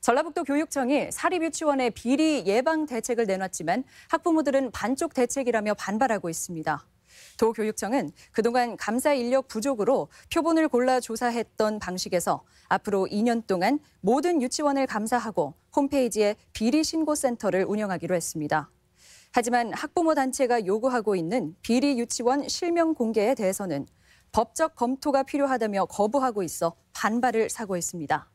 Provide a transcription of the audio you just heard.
전라북도 교육청이 사립유치원의 비리 예방 대책을 내놨지만 학부모들은 반쪽 대책이라며 반발하고 있습니다. 도교육청은 그동안 감사 인력 부족으로 표본을 골라 조사했던 방식에서 앞으로 2년 동안 모든 유치원을 감사하고 홈페이지에 비리 신고센터를 운영하기로 했습니다. 하지만 학부모 단체가 요구하고 있는 비리 유치원 실명 공개에 대해서는 법적 검토가 필요하다며 거부하고 있어 반발을 사고 있습니다.